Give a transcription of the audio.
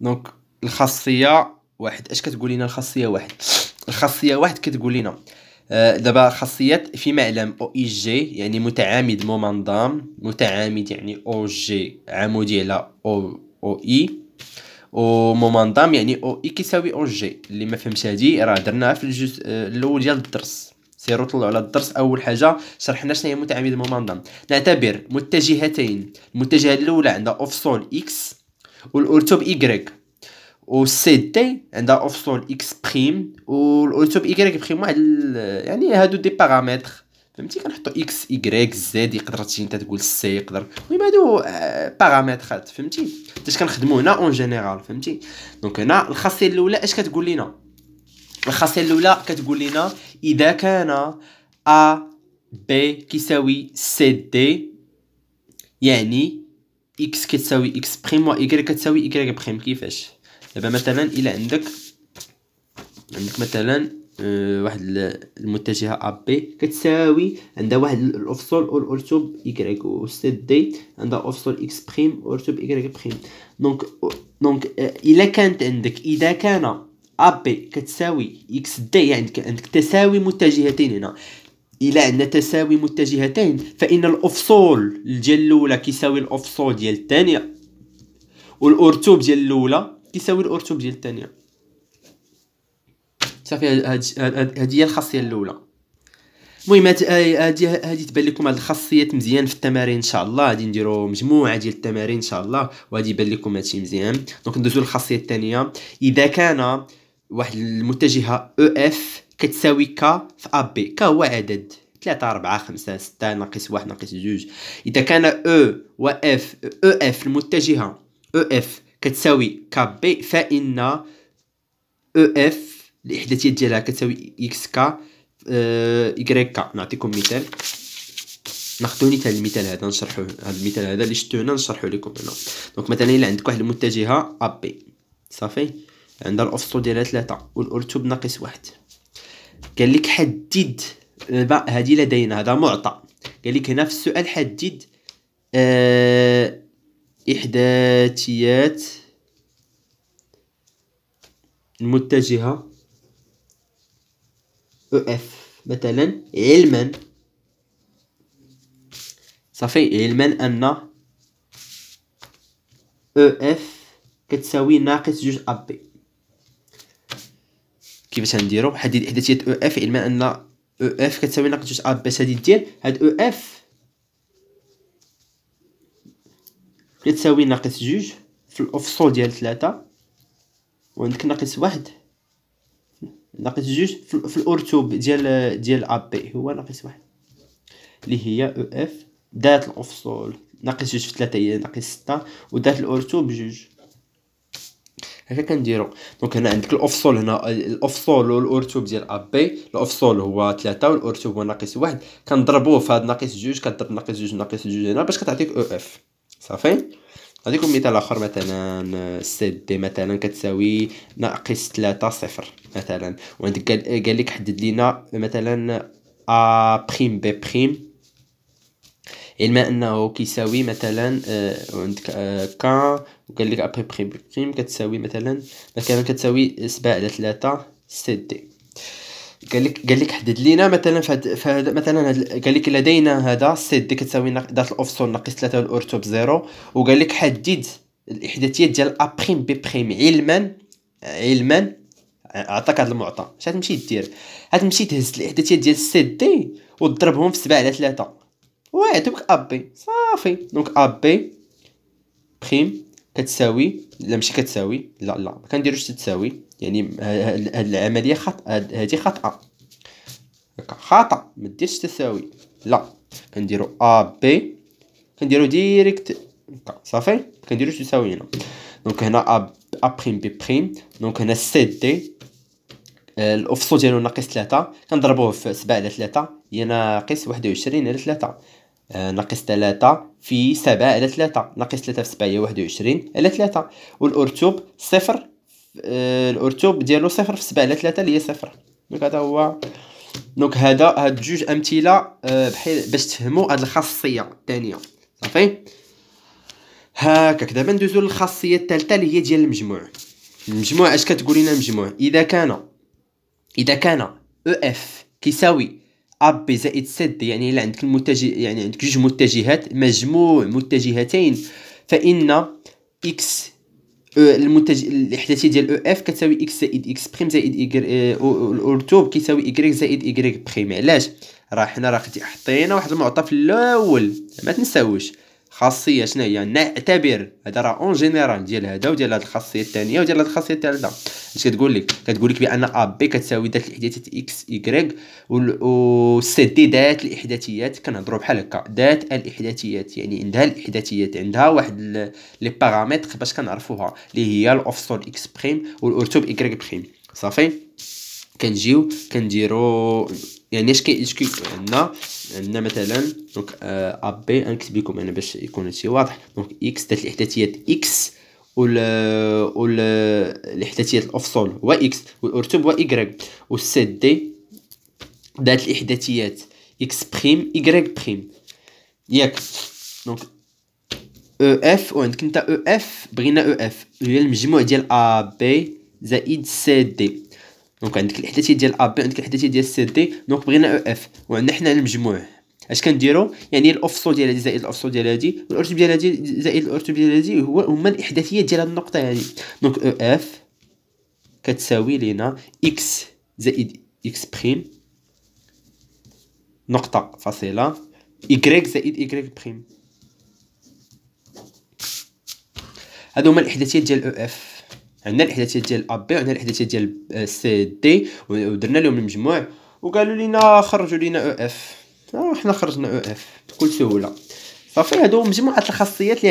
دونك الخاصيه واحد اش كتقول لنا الخاصيه واحد الخاصيه واحد كتقول لنا آه، دابا خاصيات في معلم او اي جي e يعني متعامد مومندام متعامد يعني او جي عمودي على او او e، اي ومنظم يعني او اي e كيساوي او جي اللي ما فهمش هادي راه درناها في الجزء آه، الاول ديال الدرس سيرو طلعوا على الدرس اول حاجه شرحنا شنو هي متعامد منظم نعتبر متجهتين المتجهه الاولى عندها اوفسول اكس والأرتب إيكغيك و سي دي عندها اوفسول اكس بريم والأرتب إيكغيك بخيم واحد يعني هادو دي باغامتر فهمتي كنحطو اكس ايكغيك زد يقدر تجي انت تقول سي يقدر المهم هادو باغامترات فهمتي باش كنخدمو هنا اون جينيرال فهمتي دونك هنا الخاصيه الاولى اش كتقول لينا الخاصيه الاولى كتقول لينا اذا كان ا بي كيساوي سي دي يعني اكس كتساوي اكس بريم و ايكغيك كتساوي ايكغيك بريم كيفاش دابا مثلا الى عندك عندك مثلا آه، واحد المتجهه ا بي كتساوي عندها واحد الافصول او الارتوب ايكغيك و سيت دي عندها افصول اكس بريم اورتوب ايكغيك بريم دونك دونك الا كانت عندك اذا كان ا بي كتساوي اكس دي يعني عندك عندك تساوي متجهتين هنا الى عندنا تساوي متجهتين فان الافصول ديال الاولى كيساوي الافصول ديال الثانيه والارتوب ديال الاولى كيساوي الارتوب ديال الثانيه صافي هذه هي الخاصيه الاولى المهم هذه هذه تبان لكم هذه الخاصيات مزيان في التمارين ان شاء الله غادي نديرو مجموعه ديال التمارين ان شاء الله وهذه يبان لكم هادشي مزيان دونك ندوزو للخاصيه الثانيه اذا كان واحد المتجهه إيه او اف كتساوي ك في ا بي ك هو عدد 3 4 5 6 ناقص 1 ناقص 2 اذا كان او و اف او اف المتجهه او اف كتساوي ك بي فان او اف الاحداثيه ديالها كتساوي اكس ك يغريك ك نعطيكم مثال ناخذوا نيت هذا المثال هذا نشرحوا هذا المثال هذا اللي شفتو هنا نشرحوا لكم هنا دونك مثلا الا عندك واحد المتجهه ا بي صافي عندها الاوفسو ديالها 3 والارتب ناقص 1 قال لك حدد هذه لدينا هذا معطى قال لك هنا في السؤال حدد آه، إحداثيات المتجهة او اف مثلا علما صافي علما ان او اف كتساوي ناقص جوج ابي بي كيفاش غنديرو بحدد احداثيه او اف علما ان او اف كتساوي ناقص جوج ا بي هادي ديال هاد او اف كتساوي ناقص جوج في الافصول ديال ثلاثة وعندك ناقص واحد ناقص جوج في الارتوب ديال ديال ا بي هو ناقص واحد اللي هي او اف ذات الافصول ناقص جوج في ثلاثة هي ناقص ستة ذات الارتوب جوج هكا كنديرو دونك هنا عندك الافصول هنا الافصول والارتوب ديال ابي الافصول هو 3 والارتوب هو ناقص 1 كنضربوه في هذا ناقص 2 كضرب ناقص 2 ناقص 2 هنا باش كتعطيك او اف صافي نعطيكم مثال اخر مثلا آه، سي دي مثلا كتساوي ناقص 3 صفر مثلا وعندك قال لك حدد لينا مثلا ا بريم بي بريم علما انه كيساوي مثلا آه، عندك آه، كا وقال لك ابري بري بريم كتساوي مثلا مثلا كتساوي سبعة على ثلاثة سي دي قال لك قال لك حدد لينا مثلا فهد مثلا قال لك لدينا هذا سي دي كتساوي ذات الاوفسول ناقص ثلاثة ب 0 وقال لك حدد الاحداثيات ديال بريم بي بريم علما علما عطاك هذا المعطى اش غتمشي دير غتمشي تهز الاحداثيات ديال سي دي وتضربهم في سبعة على ثلاثة واه تبقى ا بي صافي دونك ا بي بخيم كتساوي لا ماشي كتساوي لا لا ما كنديروش تتساوي يعني هاد العمليه خط هادي خاطئه خطا ما ديرش تساوي لا كنديرو ا بي كنديرو ديريكت صافي كنديروش تساوي هنا دونك هنا ا بريم بي بريم دونك هنا سي دي آه، الافصول ديالو ناقص 3 كنضربوه في 7 على 3 هي ناقص واحد عشرين على ثلاثة آه، ناقص ثلاثة في سبعة على ثلاثة ناقص ثلاثة في سبعة هي واحد و عشرين على ثلاثة الأرتوب صفر آه، الأرتوب ديالو صفر في سبعة على ثلاثة اللي هي صفر دونك هذا هو دونك هذا هاد جوج امثله آه، بحيث باش تفهمو هاد الخاصيه التانية صافي هاكاك دابا ندوزو للخاصيه التالتة اللي هي ديال المجموع المجموع اش كتقول لينا المجموع اذا كان اذا كان او e اف كيساوي ا بي زائد سد يعني الا عندك المتجه يعني عندك جوج متجهات مجموع متجهتين فان اكس المتجه الاحداثيه ديال او اف كتساوي اكس زائد اكس بريم زائد الارتوب كيساوي y زائد y بريم علاش راه حنا راه حطينا واحد المعطى في الاول ما تنساوش خاصيه شنو هي نعتبر هذا راه اون جينيرال ديال هذا وديال هذه الخاصيه الثانيه وديال هذه الخاصيه الثالثه اش كتقول لك كتقول لك بان ا بي كتساوي ذات الاحداثيات اكس ايكغيك سي دي ذات الاحداثيات كنهضروا بحال هكا ذات الاحداثيات يعني عندها الاحداثيات عندها واحد لي بارامتر باش كنعرفوها اللي هي الاوفسول اكس بريم والارتوب ايكغيك بريم صافي كنجيو كنديرو يعني اش كي عندنا عندنا مثلا دونك ا آه، بي انكتب لكم انا باش يكون هادشي واضح دونك اكس ذات الاحداثيات اكس وال وال الاحداثيات الافصول هو اكس والارتب هو y والسيت دي ذات الاحداثيات اكس بريم y بريم ياك دونك او اف وعندك نتا او اف بغينا او اف هي المجموع ديال ا بي زائد سي دي دونك عندك الاحداثيه ديال ا بي عندك الاحداثيه ديال سي دي دونك بغينا او e اف وعندنا حنا المجموع اش كنديرو يعني الاوفسو ديال هادي زائد الاوفسو ديال هادي والارتب ديال هادي زائد الارتب ديال هادي هو هما الاحداثيات ديال هاد النقطه هادي يعني. دونك او e اف كتساوي لينا اكس زائد اكس بريم نقطه فاصله y زائد y بريم هادو هما الاحداثيات ديال او e اف عندنا الاحداثيات ديال ا بي وعندنا الاحداثيات ديال سي دي ودرنا لهم المجموع وقالوا لينا خرجوا لينا او اف حنا خرجنا او اف بكل سهوله صافي هادو مجموعه الخاصيات اللي